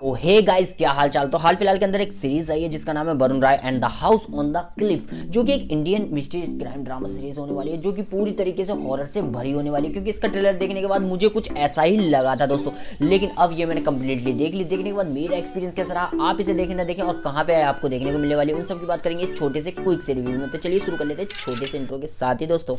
तो hey guys क्या हाल चाल तो हाल फिलहाल के अंदर एक सीरीज आई है जिसका नाम है Varun Rai and the house on the cliff जो कि एक Indian mystery crime drama series होने वाली है जो कि पूरी तरीके से हॉरर से भरी होने वाली है क्योंकि इसका ट्रेलर देखने के बाद मुझे कुछ ऐसा ही लगा था दोस्तों लेकिन अब ये मैंने कंप्लीटली देख ली देखने के बाद मेरा एक्सपीरियंस कैसा रहा आप इसे देखें ना देखें और कहाँ पे आपको देखने को मिलने वाली उन सब की बात करेंगे छोटे से क्विक से रिव्यू में तो चलिए शुरू कर लेते हैं छोटे से इंट्रो के साथ ही दोस्तों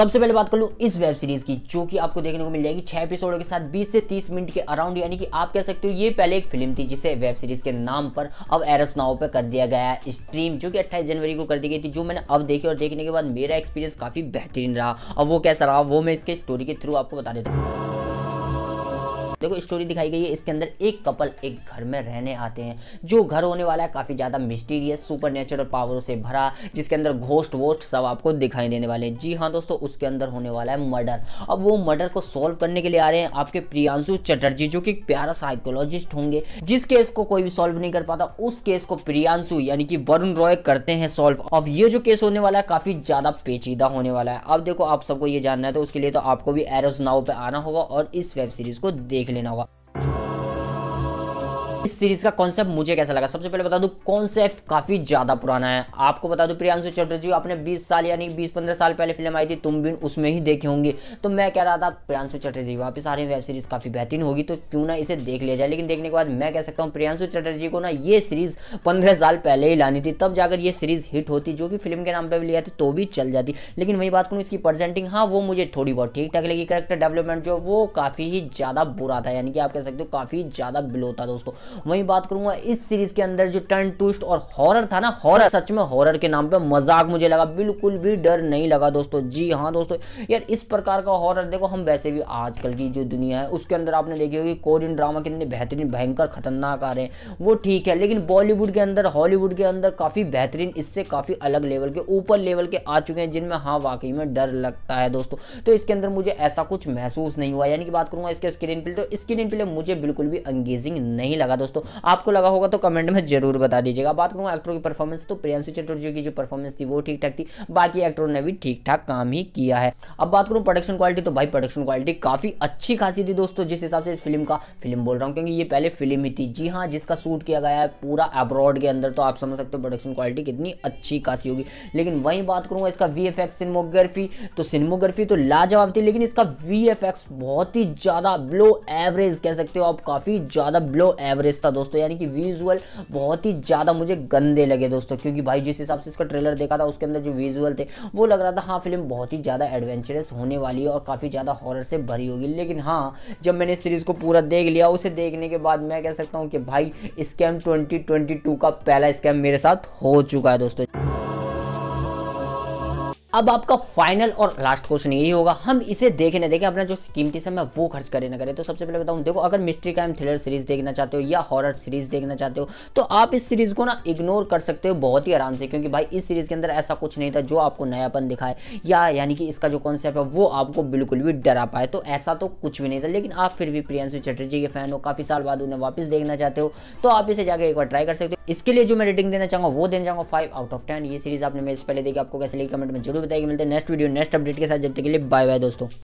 सबसे पहले बात कर लूँ इस वेब सीरीज की जो कि आपको देखने को मिल जाएगी छह एपिसोडों के साथ 20 से 30 मिनट के अराउंड यानी कि आप कह सकते हो ये पहले एक फिल्म थी जिसे वेब सीरीज के नाम पर अब एरस नाव पर कर दिया गया है स्ट्रीम जो कि अट्ठाईस जनवरी को कर दी गई थी जो मैंने अब देखी और देखने के बाद मेरा एक्सपीरियंस काफ़ी बेहतरीन रहा और वो कैसा रहा वो मैं इसके स्टोरी के थ्रू आपको बता देता हूँ देखो स्टोरी दिखाई गई है इसके अंदर एक कपल एक घर में रहने आते हैं जो घर होने वाला है काफ़ी ज़्यादा मिस्टीरियस सुपर नेचुरल पावरों से भरा जिसके अंदर घोस्ट वोस्ट सब आपको दिखाई देने वाले हैं जी हाँ दोस्तों उसके अंदर होने वाला है मर्डर अब वो मर्डर को सोल्व करने के लिए आ रहे हैं आपके प्रियांशु चटर्जी जो कि प्यारा साइकोलॉजिस्ट होंगे जिस केस को कोई भी सोल्व नहीं कर पाता उस केस को प्रियांशु यानी कि वरुण रॉय करते हैं सोल्व अब ये जो केस होने वाला है काफ़ी ज़्यादा पेचीदा होने वाला है अब देखो आप सबको ये जानना है तो उसके लिए तो आपको भी एरोस नाव पे आना होगा और इस वेब सीरीज़ को देख लेना होगा इस सीरीज का कॉन्सेप्ट मुझे कैसा लगा सबसे पहले बता दू कॉन्सेप्ट काफी ज्यादा पुराना है आपको बता दू प्रियांशु चटर्जी आपने 20 साल यानी 20-15 साल पहले फिल्म आई थी तुम भी उसमें ही देखे होंगे तो मैं कह रहा था प्रियांशु चटर्जी वापस आ रही वेब सीरीज काफी बेहतरीन होगी तो क्यों ना इसे देख लिया जाए लेकिन देखने के बाद मैं कह सकता हूँ प्रियांशु चटर्जी को ना ये सीरीज पंद्रह साल पहले ही लानी थी तब जाकर ये सीरीज हिट होती जो कि फिल्म के नाम पर लिया था तो भी चल जाती लेकिन वही बात करूँ इसकी प्रेजेंटिंग हाँ वो मुझे थोड़ी बहुत ठीक ठाक लगी करेक्टर डेवलपमेंट जो वो काफी ही ज्यादा बुरा था यानी कि आप कह सकते हो काफी ज्यादा बिलो था दोस्तों वहीं बात करूंगा इस सीरीज के अंदर जो टर्न ट्विस्ट और हॉरर था ना हॉरर सच में हॉरर के नाम पे मजाक मुझे लगा बिल्कुल भी डर नहीं लगा दोस्तों जी हाँ दोस्तों यार इस प्रकार का हॉरर देखो हम वैसे भी आजकल की जो दुनिया है उसके अंदर आपने देखी होगी कोरियन ड्रामा कितने बेहतरीन भयंकर खतरनाक आ रहे हैं वो ठीक है लेकिन बॉलीवुड के अंदर हॉलीवुड के अंदर काफ़ी बेहतरीन इससे काफ़ी अलग लेवल के ऊपर लेवल के आ चुके हैं जिनमें हाँ वाकई में डर लगता है दोस्तों तो इसके अंदर मुझे ऐसा कुछ महसूस नहीं हुआ यानी कि बात करूंगा इसके स्क्रीन प्ले तो स्क्रीन प्ले मुझे बिल्कुल भी अंगेजिंग नहीं लगा दोस्तों आपको लगा होगा तो कमेंट में जरूर बता दीजिएगा बात करूँगा एक्टरों की परफॉर्मेंस तो प्रियांशु चटर्जी की जो परफॉर्मेंस थी वो ठीक ठाक थी बाकी एक्टरों ने भी ठीक ठाक काम ही किया है अब बात करूँ प्रोडक्शन क्वालिटी तो भाई प्रोडक्शन क्वालिटी काफ़ी अच्छी खासी थी दोस्तों जिस हिसाब से इस फिल्म का फिल्म बोल रहा हूँ क्योंकि ये पहले फिल्म ही थी जी हाँ जिसका शूट किया गया है पूरा अब्रॉड के अंदर तो आप समझ सकते हो प्रोडक्शन क्वालिटी कितनी अच्छी खासी होगी लेकिन वहीं बात करूंगा इसका वी एफ तो सिनेमोग्राफी तो लाजवाब थी लेकिन इसका वी बहुत ही ज़्यादा ब्लो एवरेज कह सकते हो आप काफ़ी ज़्यादा ब्लो एवरेज एवरेज था दोस्तों यानी कि विजुअल बहुत ही ज़्यादा मुझे गंदे लगे दोस्तों क्योंकि भाई जिस हिसाब से इसका ट्रेलर देखा था उसके अंदर जो विजुअल थे वो लग रहा था हाँ फिल्म बहुत ही ज़्यादा एडवेंचरस होने वाली है और काफ़ी ज़्यादा हॉरर से भरी होगी लेकिन हाँ जब मैंने सीरीज़ को पूरा देख लिया उसे देखने के बाद मैं कह सकता हूँ कि भाई स्कैम ट्वेंटी का पहला स्कैम मेरे साथ हो चुका है दोस्तों अब आपका फाइनल और लास्ट क्वेश्चन यही होगा हम इसे देखें ना देखें अपना जो कीमती समय वो खर्च करें ना करें तो सबसे पहले बताऊँ देखो अगर मिस्ट्री क्राइम थ्रिलर सीरीज देखना चाहते हो या हॉरर सीरीज देखना चाहते हो तो आप इस सीरीज को ना इग्नोर कर सकते हो बहुत ही आराम से क्योंकि भाई इस सीरीज के अंदर ऐसा कुछ नहीं था जो आपको नयापन दिखाए या यानी कि इसका जो कॉन्सेप्ट है वो आपको बिल्कुल भी डरा पाए तो ऐसा तो कुछ भी नहीं था लेकिन आप फिर भी प्रियंशु चटर्जी के फैन हो काफ़ी साल बाद उन्हें वापस देखना चाहते हो तो आप इसे जाकर एक बार ट्राई कर सकते हो इसके लिए जो मैं रेटिंग देना चाहूँगा वो देना चाहूँगा फाइव आउट ऑफ टेन ये सीरीज आपने मेरे से पहले देखिए आपको कैसे लगी कमेंट में जरूर बताइए मिलते हैं नेक्स्ट वीडियो नेक्स्ट अपडेट के साथ जब तक के लिए बाय बाय दोस्तों